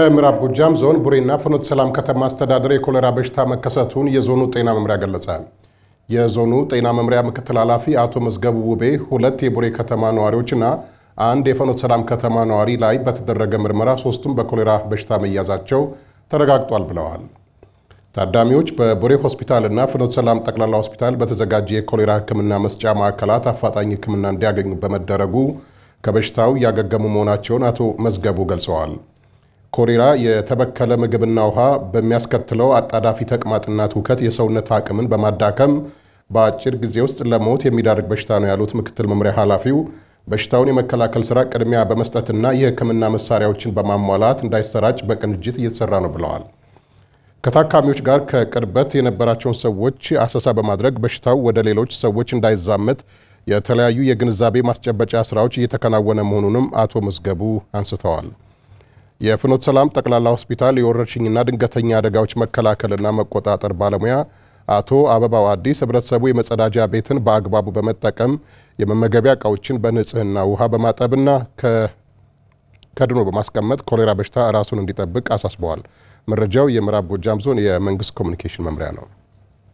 በምዕራብ ጎጃም ዞን ቡሬና ፍኖተ ሰላም ከተማ አስተዳደር የኮሌራ በሽታ መከሰቱን የዞኑ ጤና መምሪያ ገለጸ። የዞኑ ጤና መምሪያ ምክትል ኃላፊ አቶ መዝገቡ ውቤ ሁለት የቡሬ ከተማ ነዋሪዎችና አንድ የፍኖተ ሰላም ከተማ ነዋሪ ላይ በተደረገ ምርመራ ሶስቱም በኮሌራ በሽታ መያዛቸው ተረጋግጧል ብለዋል። ታዳሚዎች በቡሬ ሆስፒታልና ፍኖተ ሰላም ጠቅላላ ሆስፒታል በተዘጋጀ የኮሌራ ሕክምና መስጫ ማዕከላት አፋጣኝ ሕክምና እንዲያገኙ በመደረጉ ከበሽታው ያገገሙ መሆናቸውን አቶ መዝገቡ ገልጸዋል። ኮሌራ የተበከለ ምግብና ውሃ በሚያስከትለው አጣዳፊ ተቅማጥና ትውከት የሰውነት አቅምን በማዳከም በአጭር ጊዜ ውስጥ ለሞት የሚዳርግ በሽታ ነው ያሉት ምክትል መምሪያ ኃላፊው በሽታውን የመከላከል ስራ ቅድሚያ በመስጠትና የሕክምና መሳሪያዎችን በማሟላት እንዳይሰራጭ በቅንጅት እየተሰራ ነው ብለዋል። ከታካሚዎች ጋር ከቅርበት የነበራቸውን ሰዎች አሰሳ በማድረግ በሽታው ወደ ሌሎች ሰዎች እንዳይዛመት የተለያዩ የግንዛቤ ማስጨበጫ ስራዎች እየተከናወነ መሆኑንም አቶ መዝገቡ አንስተዋል። የፍኖት ሰላም ጠቅላላ ሆስፒታል የወረርሽኝና ድንገተኛ አደጋዎች መከላከልና መቆጣጠር ባለሙያ አቶ አበባው አዲስ ህብረተሰቡ የመጸዳጃ ቤትን በአግባቡ በመጠቀም የመመገቢያ እቃዎችን በንጽህና ውሃ በማጠብና ከድኖ በማስቀመጥ ኮሌራ በሽታ ራሱን እንዲጠብቅ አሳስበዋል። መረጃው የምዕራብ ጎጃም ዞን የመንግስት ኮሚኒኬሽን መምሪያ ነው።